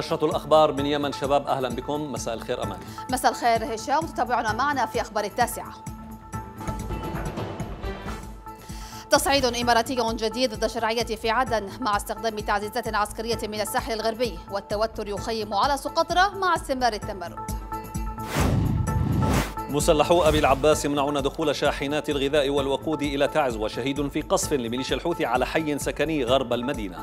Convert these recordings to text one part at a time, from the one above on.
نشرة الأخبار من يمن شباب أهلا بكم مساء الخير أمان مساء الخير هشام تتابعونا معنا في أخبار التاسعة تصعيد إماراتي جديد ضد شرعية في عدن مع استخدام تعزيزات عسكرية من الساحل الغربي والتوتر يخيم على سقطرى مع استمرار التمرد مسلحو أبي العباس يمنعون دخول شاحنات الغذاء والوقود إلى تعز وشهيد في قصف لميليشيا الحوثي على حي سكني غرب المدينة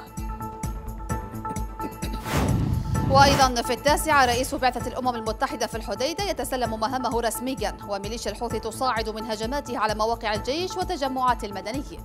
وأيضا في التاسعة رئيس بعثة الأمم المتحدة في الحديدة يتسلم مهامه رسميا وميليشيا الحوثي تصاعد من هجماته على مواقع الجيش وتجمعات المدنيين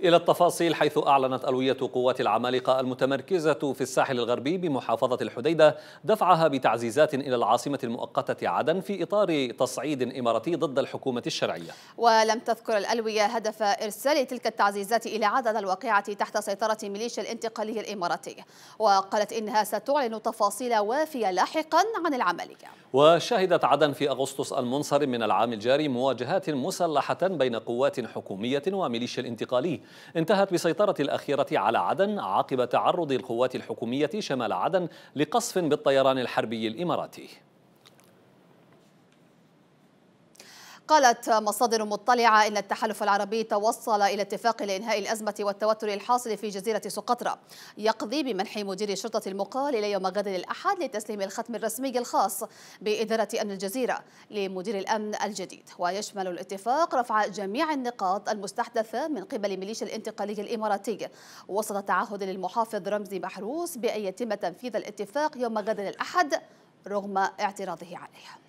إلى التفاصيل حيث أعلنت ألوية قوات العمالقة المتمركزة في الساحل الغربي بمحافظة الحديدة دفعها بتعزيزات إلى العاصمة المؤقتة عدن في إطار تصعيد إماراتي ضد الحكومة الشرعية ولم تذكر الألوية هدف إرسال تلك التعزيزات إلى عدن الواقعة تحت سيطرة ميليشيا الانتقالية الإماراتية وقالت إنها ستعلن تفاصيل وافية لاحقا عن العملية وشهدت عدن في أغسطس المنصرم من العام الجاري مواجهات مسلحة بين قوات حكومية وميليشيا الانتقالي انتهت بسيطرة الأخيرة على عدن عقب تعرض القوات الحكومية شمال عدن لقصف بالطيران الحربي الإماراتي قالت مصادر مطلعة إن التحالف العربي توصل إلى اتفاق لإنهاء الأزمة والتوتر الحاصل في جزيرة سقطرى يقضي بمنح مدير الشرطة المقال إلى يوم غد الأحد لتسليم الختم الرسمي الخاص بإدارة أمن الجزيرة لمدير الأمن الجديد ويشمل الاتفاق رفع جميع النقاط المستحدثة من قبل ميليشيا الانتقالي الإماراتي وسط تعهد للمحافظ رمزي محروس بأن يتم تنفيذ الاتفاق يوم غد الأحد رغم اعتراضه عليه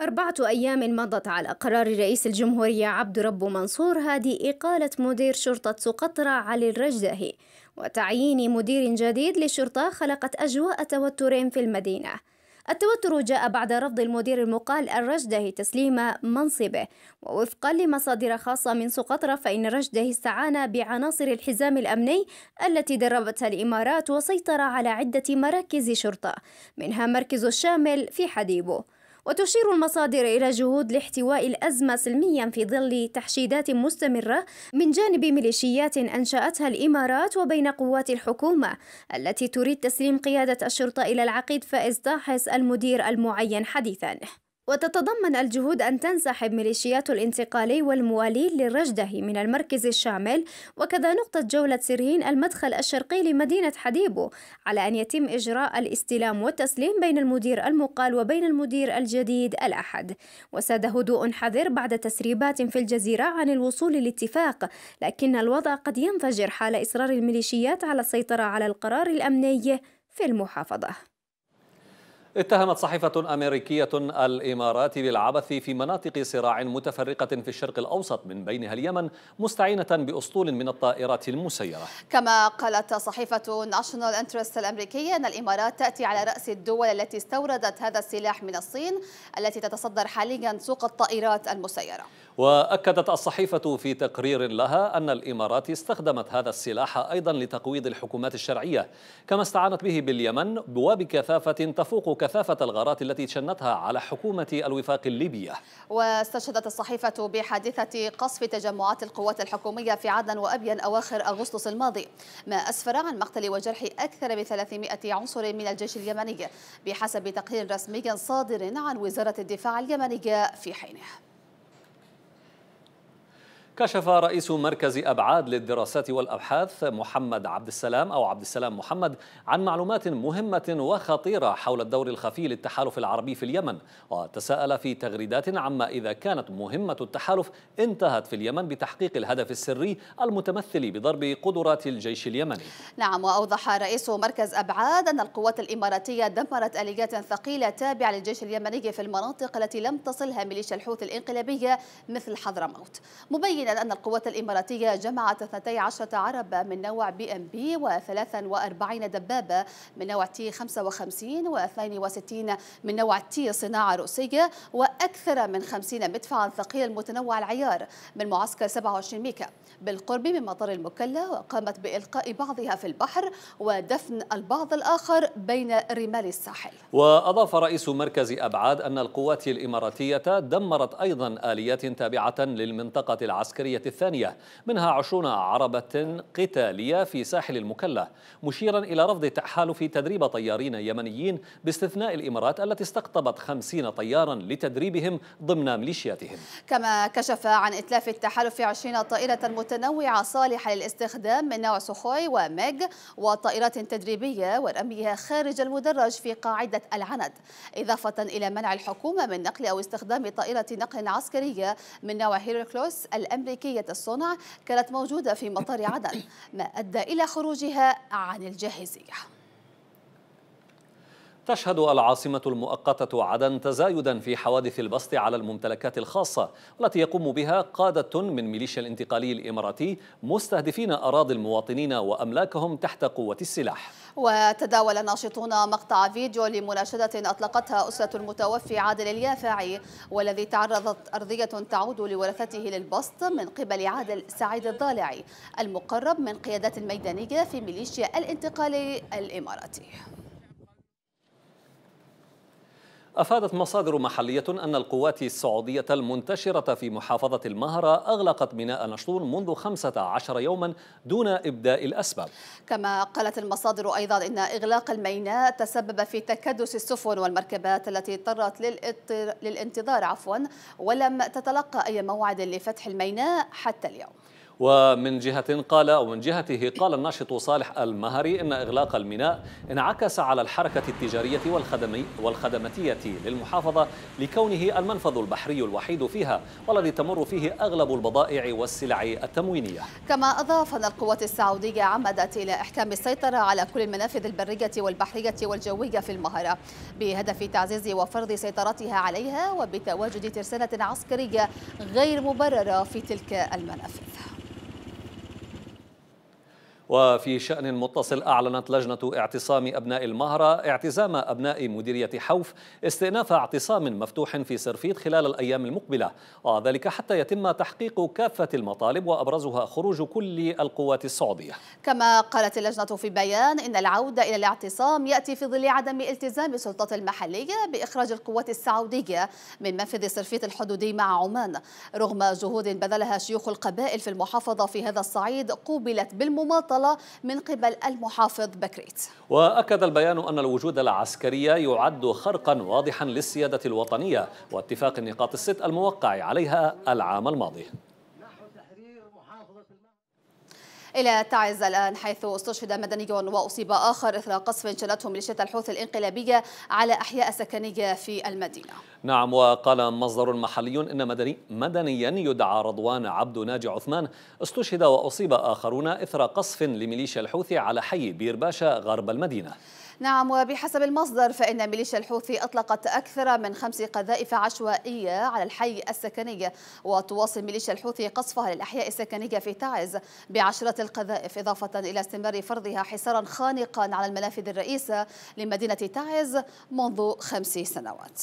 أربعة أيام مضت على قرار رئيس الجمهورية عبد رب منصور هادي إقالة مدير شرطة سقطرى علي الرجدهي وتعيين مدير جديد للشرطة خلقت أجواء توتر في المدينة التوتر جاء بعد رفض المدير المقال الرجدهي تسليم منصبه ووفقا لمصادر خاصة من سقطرى فإن الرجدهي استعان بعناصر الحزام الأمني التي دربتها الإمارات وسيطر على عدة مراكز شرطة منها مركز الشامل في حديبو وتشير المصادر إلى جهود لاحتواء الأزمة سلميا في ظل تحشيدات مستمرة من جانب ميليشيات أنشأتها الإمارات وبين قوات الحكومة التي تريد تسليم قيادة الشرطة إلى العقيد فائز طاحس المدير المعين حديثا وتتضمن الجهود أن تنسحب ميليشيات الانتقالي والموالي للرجدة من المركز الشامل وكذا نقطة جولة سيرين المدخل الشرقي لمدينة حديبو على أن يتم إجراء الاستلام والتسليم بين المدير المقال وبين المدير الجديد الأحد وساد هدوء حذر بعد تسريبات في الجزيرة عن الوصول لاتفاق لكن الوضع قد ينفجر حال إصرار الميليشيات على السيطرة على القرار الأمني في المحافظة اتهمت صحيفة أمريكية الإمارات بالعبث في مناطق صراع متفرقة في الشرق الأوسط من بينها اليمن مستعينة بأسطول من الطائرات المسيرة كما قالت صحيفة ناشونال انترست الأمريكية أن الإمارات تأتي على رأس الدول التي استوردت هذا السلاح من الصين التي تتصدر حاليا سوق الطائرات المسيرة وأكدت الصحيفة في تقرير لها أن الإمارات استخدمت هذا السلاح أيضا لتقويض الحكومات الشرعية كما استعانت به باليمن وبكثافة تفوق كثافة الغارات التي شنتها على حكومة الوفاق الليبية واستشهدت الصحيفة بحادثة قصف تجمعات القوات الحكومية في عدن وأبين أواخر أغسطس الماضي ما أسفر عن مقتل وجرح أكثر من 300 عنصر من الجيش اليمني بحسب تقرير رسمي صادر عن وزارة الدفاع اليمنية في حينه كشف رئيس مركز أبعاد للدراسات والأبحاث محمد عبد السلام أو عبد السلام محمد عن معلومات مهمة وخطيرة حول الدور الخفي للتحالف العربي في اليمن وتساءل في تغريدات عما إذا كانت مهمة التحالف انتهت في اليمن بتحقيق الهدف السري المتمثل بضرب قدرات الجيش اليمني نعم وأوضح رئيس مركز أبعاد أن القوات الإماراتية دمرت آليات ثقيلة تابعة للجيش اليمني في المناطق التي لم تصلها ميليشيا الحوثي الإنقلابية مثل حضرموت مبين مبينا أن القوات الإماراتية جمعت 12 عربة من نوع بي ام بي و43 دبابة من نوع تي 55 و62 من نوع تي صناعة روسية وأكثر من 50 مدفعا ثقيل متنوع العيار من معسكر 27 ميكا بالقرب من مطار المكلا وقامت بإلقاء بعضها في البحر ودفن البعض الآخر بين رمال الساحل وأضاف رئيس مركز أبعاد أن القوات الإماراتية دمرت أيضا آليات تابعة للمنطقة العسكرية العسكرية الثانية منها عشرون عربة قتالية في ساحل المكلا مشيرا إلى رفض تحالف تدريب طيارين يمنيين باستثناء الإمارات التي استقطبت خمسين طيارا لتدريبهم ضمن ميليشياتهم كما كشف عن إتلاف التحالف عشرين طائرة متنوعة صالحة للاستخدام من نوع سخوي وميج وطائرات تدريبية ورميها خارج المدرج في قاعدة العند إضافة إلى منع الحكومة من نقل أو استخدام طائرة نقل عسكرية من نوع هيروكلوس الأمريكي أمريكية الصنع كانت موجودة في مطار عدن ما أدى إلى خروجها عن الجاهزية تشهد العاصمة المؤقتة عدن تزايدا في حوادث البسط على الممتلكات الخاصة والتي يقوم بها قادة من ميليشيا الانتقالي الإماراتي مستهدفين أراضي المواطنين وأملاكهم تحت قوة السلاح وتداول ناشطون مقطع فيديو لمناشدة أطلقتها أسرة المتوفي عادل اليافعي والذي تعرضت أرضية تعود لورثته للبسط من قبل عادل سعيد الضالعي المقرب من قيادات الميدانية في ميليشيا الانتقالي الإماراتي أفادت مصادر محلية أن القوات السعودية المنتشرة في محافظة المهرة أغلقت ميناء نشطون منذ 15 يوما دون إبداء الأسباب كما قالت المصادر أيضا أن إغلاق الميناء تسبب في تكدس السفن والمركبات التي اضطرت للانتظار عفوا ولم تتلقى أي موعد لفتح الميناء حتى اليوم ومن جهة قال أو من جهته قال الناشط صالح المهري إن إغلاق الميناء انعكس على الحركة التجارية والخدمي والخدماتية للمحافظة لكونه المنفذ البحري الوحيد فيها والذي تمر فيه أغلب البضائع والسلع التموينية كما أضاف أن القوات السعودية عمدت إلى إحكام السيطرة على كل المنافذ البرية والبحرية والجوية في المهرة بهدف تعزيز وفرض سيطرتها عليها وبتواجد ترسانة عسكرية غير مبررة في تلك المنافذ وفي شأن متصل أعلنت لجنة اعتصام أبناء المهرة اعتزام أبناء مديرية حوف استئناف اعتصام مفتوح في سرفيد خلال الأيام المقبلة وذلك حتى يتم تحقيق كافة المطالب وأبرزها خروج كل القوات السعودية كما قالت اللجنة في بيان إن العودة إلى الاعتصام يأتي في ظل عدم التزام السلطات المحلية بإخراج القوات السعودية من منفذ سرفيد الحدودي مع عمان رغم جهود بذلها شيوخ القبائل في المحافظة في هذا الصعيد قوبلت بالمماطلة المعطلة من قبل المحافظ بكريت وأكد البيان أن الوجود العسكري يعد خرقا واضحا للسيادة الوطنية واتفاق النقاط الست الموقع عليها العام الماضي إلى تعز الآن حيث استشهد مدني وأصيب آخر إثر قصف شنته ميليشيات الحوثي الإنقلابية على أحياء سكنية في المدينة نعم وقال مصدر محلي إن مدني مدنيا يدعى رضوان عبد ناجي عثمان استشهد وأصيب آخرون إثر قصف لميليشيا الحوثي على حي بير باشا غرب المدينة نعم وبحسب المصدر فإن ميليشيا الحوثي أطلقت أكثر من خمس قذائف عشوائية على الحي السكني وتواصل ميليشيا الحوثي قصفها للأحياء السكنية في تعز بعشرة القذائف إضافة إلى استمرار فرضها حصارا خانقا على المنافذ الرئيسة لمدينة تعز منذ خمس سنوات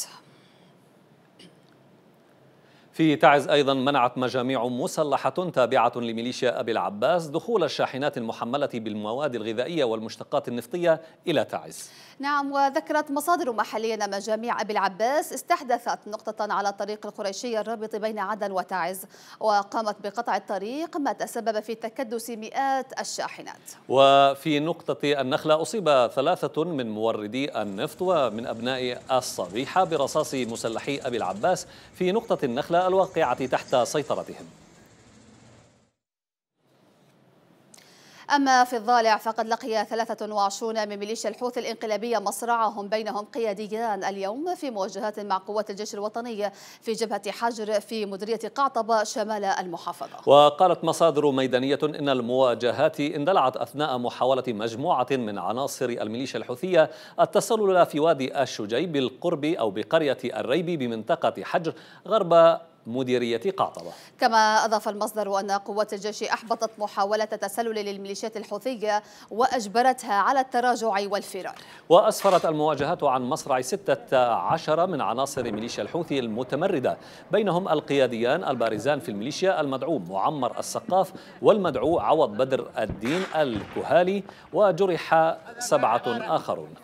في تعز أيضا منعت مجاميع مسلحة تابعة لميليشيا أبي العباس دخول الشاحنات المحملة بالمواد الغذائية والمشتقات النفطية إلى تعز نعم وذكرت مصادر محلية أن مجاميع أبي العباس استحدثت نقطة على الطريق القريشي الرابط بين عدن وتعز وقامت بقطع الطريق ما تسبب في تكدس مئات الشاحنات وفي نقطة النخلة أصيب ثلاثة من موردي النفط ومن أبناء الصبيحة برصاص مسلحي أبي العباس في نقطة النخلة الواقعة تحت سيطرتهم أما في الضالع فقد لقي 23 من ميليشيا الحوثي الإنقلابية مصرعهم بينهم قياديان اليوم في مواجهات مع قوات الجيش الوطني في جبهة حجر في مديرية قعطبة شمال المحافظة وقالت مصادر ميدانية إن المواجهات اندلعت أثناء محاولة مجموعة من عناصر الميليشيا الحوثية التسلل في وادي الشجيب بالقرب أو بقرية الريبي بمنطقة حجر غرب مديرية قعطبة كما أضاف المصدر أن قوات الجيش أحبطت محاولة تسلل للميليشيات الحوثية وأجبرتها على التراجع والفرار وأسفرت المواجهات عن مصرع 16 من عناصر ميليشيا الحوثي المتمردة بينهم القياديان البارزان في الميليشيا المدعو معمر السقاف والمدعو عوض بدر الدين الكهالي وجرح سبعة آخرون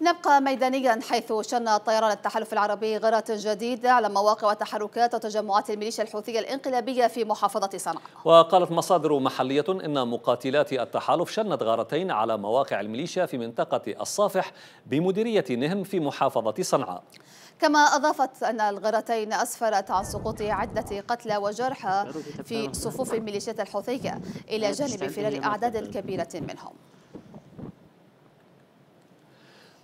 نبقى ميدانيا حيث شن طيران التحالف العربي غارات جديدة على مواقع وتحركات وتجمعات الميليشيا الحوثية الانقلابية في محافظة صنعاء وقالت مصادر محلية إن مقاتلات التحالف شنت غارتين على مواقع الميليشيا في منطقة الصافح بمديرية نهم في محافظة صنعاء كما أضافت أن الغارتين أسفرت عن سقوط عدة قتلى وجرحى في صفوف الميليشيات الحوثية إلى جانب فرار أعداد كبيرة منهم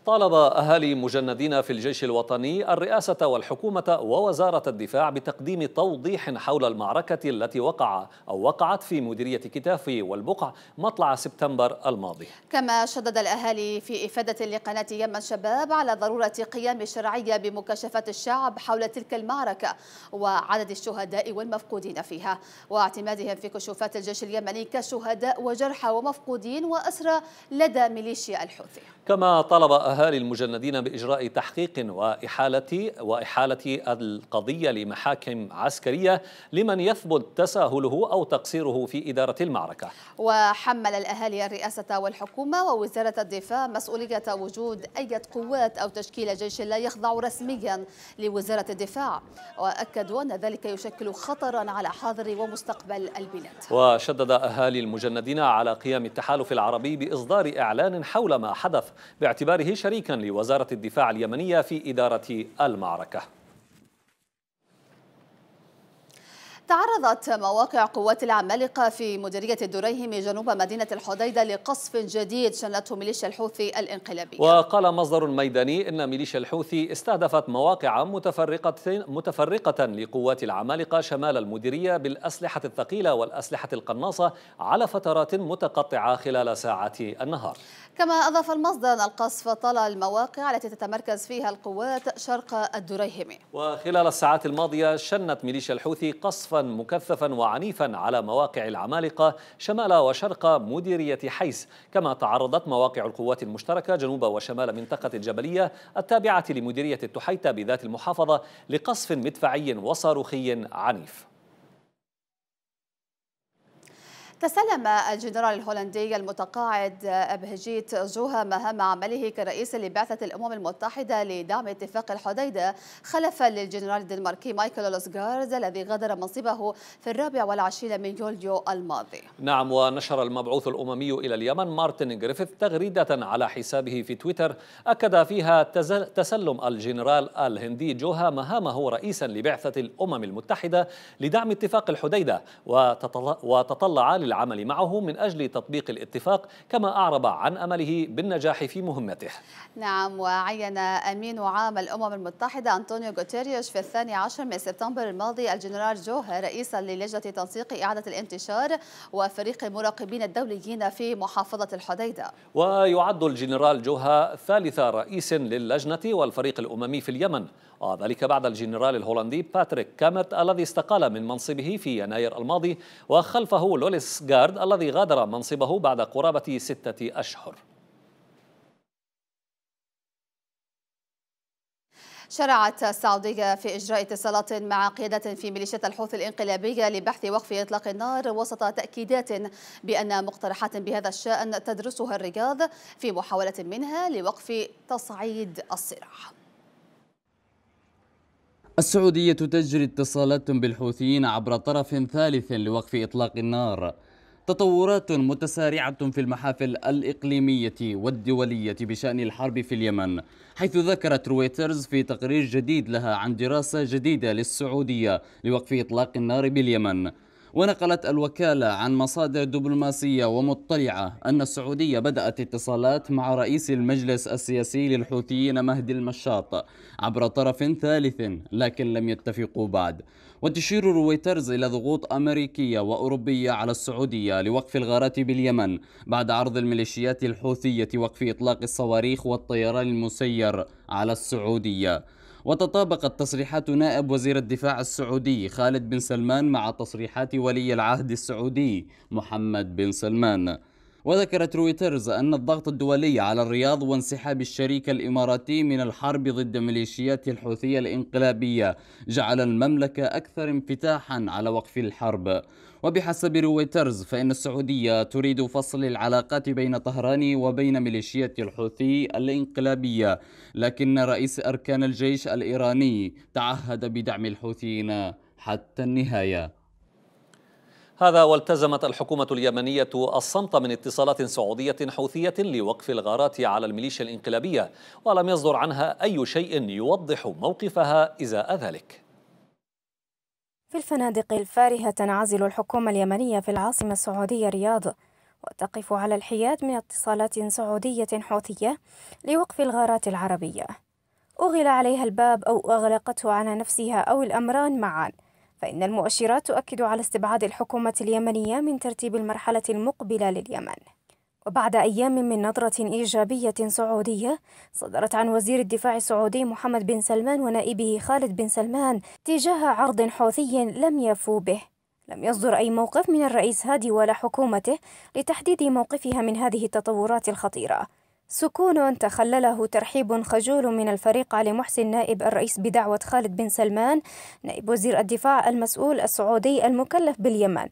طالب أهالي مجندين في الجيش الوطني الرئاسة والحكومة ووزارة الدفاع بتقديم توضيح حول المعركة التي وقع أو وقعت في مديرية كتاف والبقع مطلع سبتمبر الماضي كما شدد الأهالي في إفادة لقناة يمن شباب على ضرورة قيام شرعية بمكاشفة الشعب حول تلك المعركة وعدد الشهداء والمفقودين فيها واعتمادهم في كشوفات الجيش اليمني كشهداء وجرحى ومفقودين وأسرى لدى ميليشيا الحوثي كما طلب أهالي المجندين بإجراء تحقيق وإحالة وإحالة القضية لمحاكم عسكرية لمن يثبت تساهله أو تقصيره في إدارة المعركة وحمل الأهالي الرئاسة والحكومة ووزارة الدفاع مسؤولية وجود أي قوات أو تشكيل جيش لا يخضع رسميا لوزارة الدفاع وأكدوا أن ذلك يشكل خطرا على حاضر ومستقبل البلاد وشدد أهالي المجندين على قيام التحالف العربي بإصدار إعلان حول ما حدث باعتباره شريكا لوزارة الدفاع اليمنية في إدارة المعركة تعرضت مواقع قوات العمالقة في مديرية الدريهم جنوب مدينة الحديدة لقصف جديد شنته ميليشيا الحوثي الانقلابية وقال مصدر ميداني إن ميليشيا الحوثي استهدفت مواقع متفرقة, متفرقة لقوات العمالقة شمال المديرية بالأسلحة الثقيلة والأسلحة القناصة على فترات متقطعة خلال ساعات النهار كما أضاف المصدر أن القصف طال المواقع التي تتمركز فيها القوات شرق الدريهم وخلال الساعات الماضية شنت ميليشيا الحوثي قصفا مكثفا وعنيفا على مواقع العمالقة شمال وشرق مديرية حيس كما تعرضت مواقع القوات المشتركة جنوب وشمال منطقة الجبلية التابعة لمديرية التحيتة بذات المحافظة لقصف مدفعي وصاروخي عنيف تسلم الجنرال الهولندي المتقاعد أبهجيت جوها مهام عمله كرئيس لبعثة الأمم المتحدة لدعم اتفاق الحديدة خلفا للجنرال الدنماركي مايكل لوسغارد الذي غادر منصبه في الرابع والعشرين من يوليو الماضي نعم ونشر المبعوث الأممي إلى اليمن مارتن جريفيث تغريدة على حسابه في تويتر أكد فيها تسلم الجنرال الهندي جوها مهامه رئيسا لبعثة الأمم المتحدة لدعم اتفاق الحديدة وتطلع للعمل معه من أجل تطبيق الاتفاق كما أعرب عن أمله بالنجاح في مهمته نعم وعين أمين عام الأمم المتحدة أنطونيو غوتيريوش في الثاني عشر من سبتمبر الماضي الجنرال جوهر رئيسا للجنة تنسيق إعادة الانتشار وفريق المراقبين الدوليين في محافظة الحديدة ويعد الجنرال جوهر ثالث رئيس للجنة والفريق الأممي في اليمن وذلك بعد الجنرال الهولندي باتريك كامت الذي استقال من منصبه في يناير الماضي وخلفه لوليس جارد الذي غادر منصبه بعد قرابة ستة أشهر شرعت السعودية في إجراء اتصالات مع قيادة في ميليشيات الحوث الإنقلابية لبحث وقف إطلاق النار وسط تأكيدات بأن مقترحات بهذا الشأن تدرسها الرياض في محاولة منها لوقف تصعيد الصراع السعودية تجري اتصالات بالحوثيين عبر طرف ثالث لوقف إطلاق النار تطورات متسارعة في المحافل الإقليمية والدولية بشأن الحرب في اليمن حيث ذكرت رويترز في تقرير جديد لها عن دراسة جديدة للسعودية لوقف إطلاق النار باليمن ونقلت الوكالة عن مصادر دبلوماسية ومطلعة أن السعودية بدأت اتصالات مع رئيس المجلس السياسي للحوثيين مهدي المشاط عبر طرف ثالث لكن لم يتفقوا بعد وتشير رويترز إلى ضغوط أمريكية وأوروبية على السعودية لوقف الغارات باليمن بعد عرض الميليشيات الحوثية وقف إطلاق الصواريخ والطيران المسير على السعودية وتطابقت تصريحات نائب وزير الدفاع السعودي خالد بن سلمان مع تصريحات ولي العهد السعودي محمد بن سلمان وذكرت رويترز أن الضغط الدولي على الرياض وانسحاب الشريك الإماراتي من الحرب ضد ميليشيات الحوثية الإنقلابية جعل المملكة أكثر انفتاحا على وقف الحرب وبحسب رويترز فإن السعودية تريد فصل العلاقات بين طهران وبين ميليشيات الحوثي الانقلابية لكن رئيس أركان الجيش الإيراني تعهد بدعم الحوثيين حتى النهاية هذا والتزمت الحكومة اليمنية الصمت من اتصالات سعودية حوثية لوقف الغارات على الميليشيا الانقلابية ولم يصدر عنها أي شيء يوضح موقفها إزاء ذلك في الفنادق الفارهة تنعزل الحكومة اليمنية في العاصمة السعودية الرياض وتقف على الحياد من اتصالات سعودية حوثية لوقف الغارات العربية أغل عليها الباب أو أغلقته على نفسها أو الأمران معا فإن المؤشرات تؤكد على استبعاد الحكومة اليمنية من ترتيب المرحلة المقبلة لليمن وبعد أيام من نظرة إيجابية سعودية صدرت عن وزير الدفاع السعودي محمد بن سلمان ونائبه خالد بن سلمان تجاه عرض حوثي لم يفو به لم يصدر أي موقف من الرئيس هادي ولا حكومته لتحديد موقفها من هذه التطورات الخطيرة سكون تخلله ترحيب خجول من الفريق علي محسن نائب الرئيس بدعوة خالد بن سلمان نائب وزير الدفاع المسؤول السعودي المكلف باليمن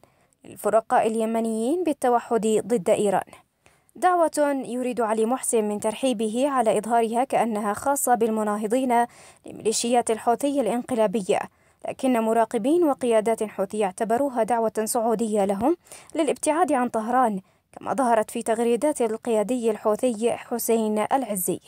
للفرقاء اليمنيين بالتوحد ضد إيران دعوة يريد علي محسن من ترحيبه على إظهارها كأنها خاصة بالمناهضين لميليشيات الحوثي الانقلابية لكن مراقبين وقيادات حوثية اعتبروها دعوة سعودية لهم للابتعاد عن طهران كما ظهرت في تغريدات القيادي الحوثي حسين العزي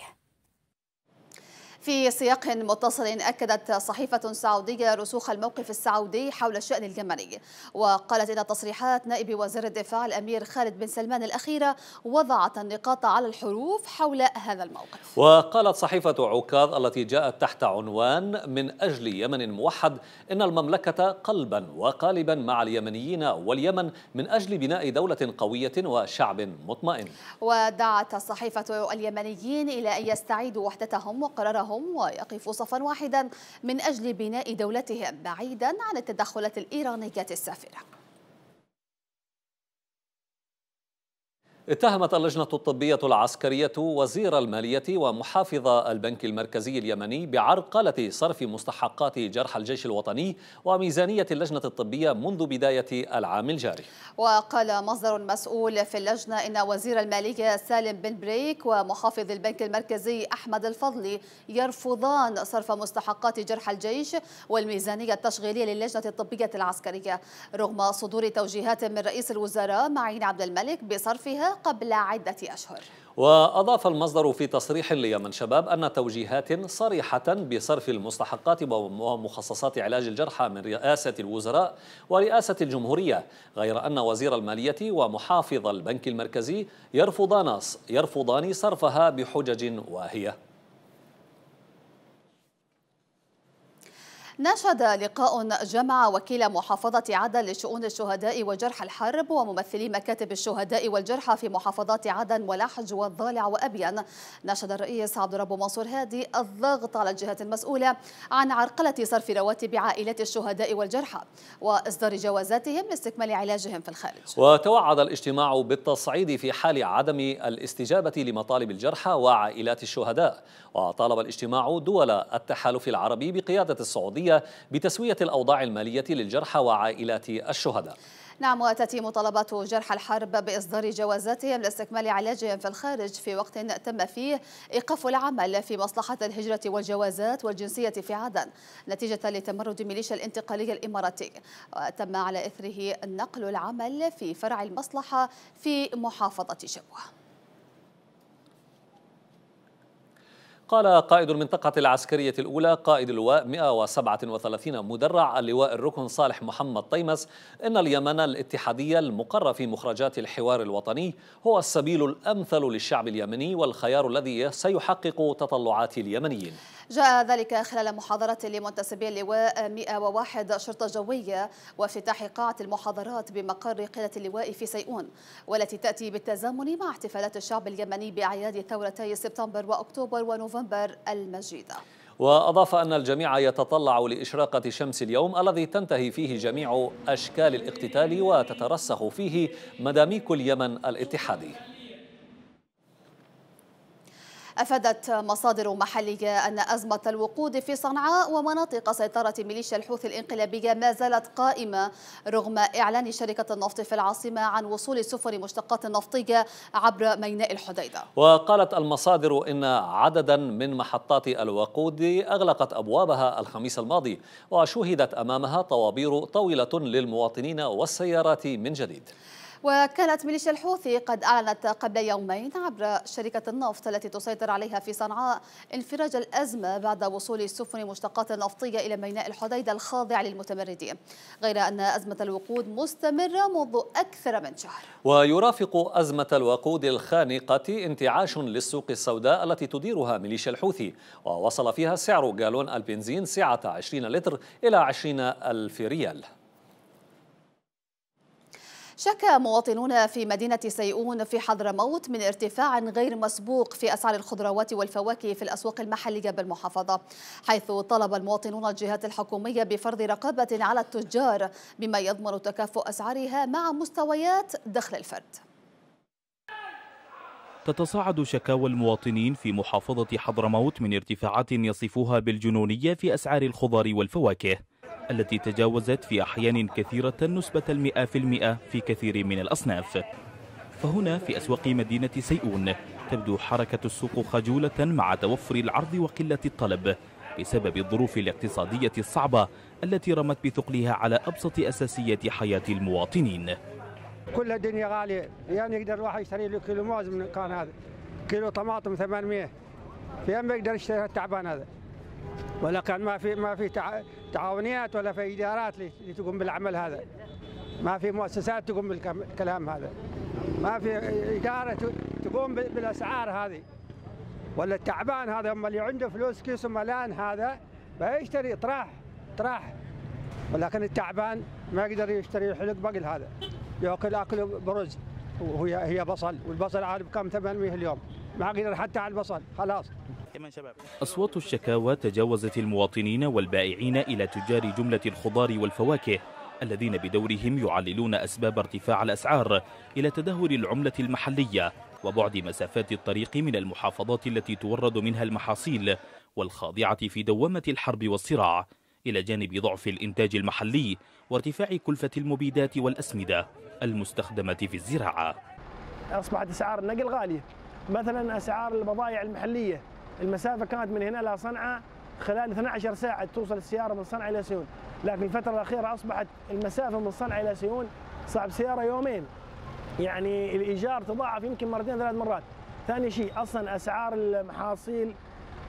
في سياق متصل أكدت صحيفة سعودية رسوخ الموقف السعودي حول الشأن اليمني وقالت إن تصريحات نائب وزير الدفاع الأمير خالد بن سلمان الأخيرة وضعت النقاط على الحروف حول هذا الموقف وقالت صحيفة عكاظ التي جاءت تحت عنوان من أجل يمن موحد إن المملكة قلبا وقالبا مع اليمنيين واليمن من أجل بناء دولة قوية وشعب مطمئن ودعت الصحيفة اليمنيين إلى أن يستعيدوا وحدتهم وقرارهم بينهم ويقفوا صفا واحدا من أجل بناء دولتهم بعيدا عن التدخلات الإيرانية السافرة اتهمت اللجنة الطبية العسكرية وزير المالية ومحافظ البنك المركزي اليمني بعرقلة صرف مستحقات جرح الجيش الوطني وميزانية اللجنة الطبية منذ بداية العام الجاري وقال مصدر مسؤول في اللجنة إن وزير المالية سالم بن بريك ومحافظ البنك المركزي أحمد الفضلي يرفضان صرف مستحقات جرح الجيش والميزانية التشغيلية للجنة الطبية العسكرية رغم صدور توجيهات من رئيس الوزراء معين عبد الملك بصرفها قبل عدة أشهر وأضاف المصدر في تصريح ليمن شباب أن توجيهات صريحة بصرف المستحقات ومخصصات علاج الجرحى من رئاسة الوزراء ورئاسة الجمهورية غير أن وزير المالية ومحافظ البنك المركزي يرفضان يرفضان صرفها بحجج واهية ناشد لقاء جمع وكيل محافظة عدن لشؤون الشهداء وجرح الحرب وممثلي مكاتب الشهداء والجرحى في محافظات عدن ولحج والضالع وأبين ناشد الرئيس عبد الرب منصور هادي الضغط على الجهات المسؤولة عن عرقلة صرف رواتب عائلات الشهداء والجرحى وإصدار جوازاتهم لاستكمال علاجهم في الخارج وتوعد الاجتماع بالتصعيد في حال عدم الاستجابة لمطالب الجرحى وعائلات الشهداء وطالب الاجتماع دول التحالف العربي بقيادة السعودية الدولية بتسوية الأوضاع المالية للجرحى وعائلات الشهداء نعم وتأتي مطالبات جرحى الحرب بإصدار جوازاتهم لاستكمال علاجهم في الخارج في وقت تم فيه إيقاف العمل في مصلحة الهجرة والجوازات والجنسية في عدن نتيجة لتمرد ميليشيا الانتقالية الإماراتي وتم على إثره نقل العمل في فرع المصلحة في محافظة شبوه قال قائد المنطقة العسكرية الأولى قائد اللواء 137 مدرع اللواء الركن صالح محمد طيمس إن اليمن الاتحادية المقر في مخرجات الحوار الوطني هو السبيل الأمثل للشعب اليمني والخيار الذي سيحقق تطلعات اليمنيين جاء ذلك خلال محاضرة لمنتسبي اللواء 101 شرطة جوية وافتتاح قاعة المحاضرات بمقر قيادة اللواء في سيئون والتي تأتي بالتزامن مع احتفالات الشعب اليمني بأعياد ثورتي سبتمبر وأكتوبر ونوفمبر نوفمبر المجيده وأضاف أن الجميع يتطلع لإشراقة شمس اليوم الذي تنتهي فيه جميع أشكال الاقتتال وتترسخ فيه مداميك اليمن الاتحادي أفادت مصادر محلية أن أزمة الوقود في صنعاء ومناطق سيطرة ميليشيا الحوثي الإنقلابية ما زالت قائمة رغم إعلان شركة النفط في العاصمة عن وصول سفن مشتقات نفطية عبر ميناء الحديدة وقالت المصادر إن عددا من محطات الوقود أغلقت أبوابها الخميس الماضي وشهدت أمامها طوابير طويلة للمواطنين والسيارات من جديد وكانت ميليشيا الحوثي قد أعلنت قبل يومين عبر شركة النفط التي تسيطر عليها في صنعاء انفراج الأزمة بعد وصول السفن مشتقات نفطية إلى ميناء الحديدة الخاضع للمتمردين غير أن أزمة الوقود مستمرة منذ أكثر من شهر ويرافق أزمة الوقود الخانقة انتعاش للسوق السوداء التي تديرها ميليشيا الحوثي ووصل فيها سعر جالون البنزين سعة 20 لتر إلى 20 ألف ريال شكى مواطنون في مدينة سيئون في حضرموت من ارتفاع غير مسبوق في أسعار الخضروات والفواكه في الأسواق المحلية بالمحافظة حيث طلب المواطنون الجهات الحكومية بفرض رقابة على التجار بما يضمن تكافؤ أسعارها مع مستويات دخل الفرد تتصاعد شكاوى المواطنين في محافظة حضرموت من ارتفاعات يصفوها بالجنونية في أسعار الخضار والفواكه التي تجاوزت في أحيان كثيرة نسبة المئة في المئة في كثير من الأصناف فهنا في أسواق مدينة سيئون تبدو حركة السوق خجولة مع توفر العرض وقلة الطلب بسبب الظروف الاقتصادية الصعبة التي رمت بثقلها على أبسط أساسيات حياة المواطنين كل الدنيا غالية يعني يقدر الواحد يشتري له كيلو موز من كان هذا كيلو طماطم 800 فين ما يقدر يشتري التعبان هذا ولا كان ما في ما في تعاونيات ولا في ادارات لتقوم بالعمل هذا ما في مؤسسات تقوم بالكلام هذا ما في اداره تقوم بالاسعار هذه ولا التعبان هذا هم اللي عنده فلوس كيس ملان هذا بيشتري طراح طراح ولكن التعبان ما يقدر يشتري حلق بقل هذا ياكل اكل برز وهي هي بصل والبصل عارف كم ثمن اليوم ما حتى على البصل خلاص أصوات الشكاوى تجاوزت المواطنين والبائعين إلى تجار جملة الخضار والفواكه الذين بدورهم يعللون أسباب ارتفاع الأسعار إلى تدهور العملة المحلية وبعد مسافات الطريق من المحافظات التي تورد منها المحاصيل والخاضعة في دوامة الحرب والصراع إلى جانب ضعف الإنتاج المحلي وارتفاع كلفة المبيدات والأسمدة المستخدمة في الزراعة أصبحت أسعار النقل غالية مثلا اسعار البضائع المحليه المسافه كانت من هنا الى صنعاء خلال 12 ساعه توصل السياره من صنعاء الى سيون لكن الفتره الاخيره اصبحت المسافه من صنعاء الى سيون صعب سياره يومين يعني الايجار تضاعف يمكن مرتين ثلاث مرات ثاني شيء اصلا اسعار المحاصيل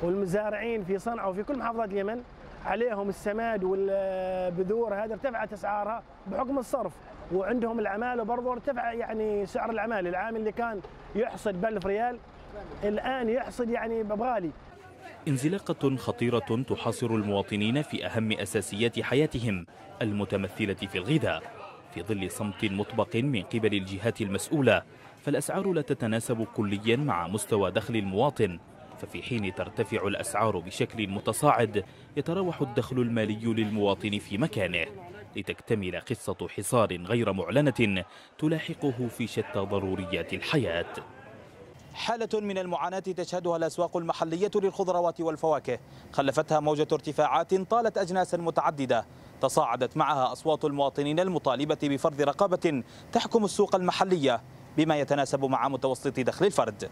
والمزارعين في صنعاء وفي كل محافظات اليمن عليهم السماد والبذور هذا ارتفعت اسعارها بحكم الصرف وعندهم العماله برضه ارتفع يعني سعر العماله العامل اللي كان يحصد ب 1000 ريال الآن يحصد يعني ببغالي انزلاقة خطيرة تحاصر المواطنين في أهم أساسيات حياتهم المتمثلة في الغذاء في ظل صمت مطبق من قبل الجهات المسؤولة فالأسعار لا تتناسب كليا مع مستوى دخل المواطن ففي حين ترتفع الأسعار بشكل متصاعد يتراوح الدخل المالي للمواطن في مكانه لتكتمل قصة حصار غير معلنة تلاحقه في شتى ضروريات الحياة حالة من المعاناة تشهدها الأسواق المحلية للخضروات والفواكه خلفتها موجة ارتفاعات طالت أجناسا متعددة تصاعدت معها أصوات المواطنين المطالبة بفرض رقابة تحكم السوق المحلية بما يتناسب مع متوسط دخل الفرد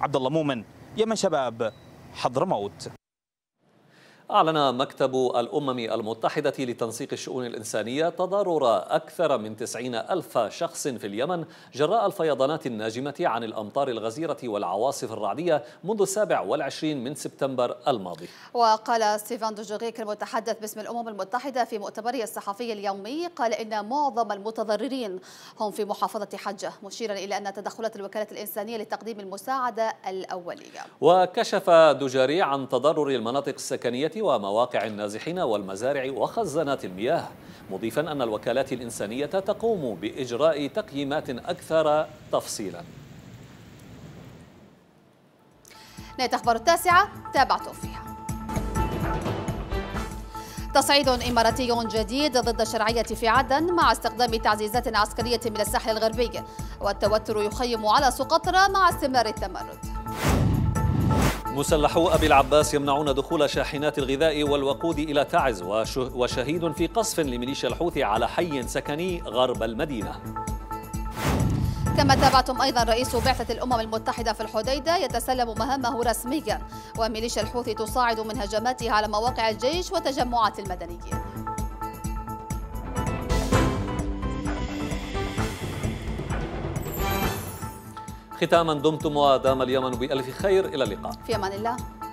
عبد الله مؤمن يمن شباب حضرموت أعلن مكتب الأمم المتحدة لتنسيق الشؤون الإنسانية تضرر أكثر من 90 ألف شخص في اليمن جراء الفيضانات الناجمة عن الأمطار الغزيرة والعواصف الرعدية منذ السابع والعشرين من سبتمبر الماضي وقال ستيفان دوجوريك المتحدث باسم الأمم المتحدة في مؤتمره الصحفي اليومي قال إن معظم المتضررين هم في محافظة حجة مشيرا إلى أن تدخلات الوكالة الإنسانية لتقديم المساعدة الأولية وكشف دوجاري عن تضرر المناطق السكنية ومواقع النازحين والمزارع وخزانات المياه مضيفا أن الوكالات الإنسانية تقوم بإجراء تقييمات أكثر تفصيلا نهاية أخبار التاسعة تابعتوا فيها تصعيد إماراتي جديد ضد الشرعية في عدن مع استخدام تعزيزات عسكرية من الساحل الغربي والتوتر يخيم على سقطرى مع استمرار التمرد مسلحو أبي العباس يمنعون دخول شاحنات الغذاء والوقود إلى تعز وشهيد في قصف لميليشيا الحوثي على حي سكني غرب المدينة كما تابعتم أيضا رئيس بعثة الأمم المتحدة في الحديدة يتسلم مهامه رسميا وميليشيا الحوثي تصاعد من هجماتها على مواقع الجيش وتجمعات المدنيين ختاما دمتم ودام اليمن بألف خير إلى اللقاء في أمان الله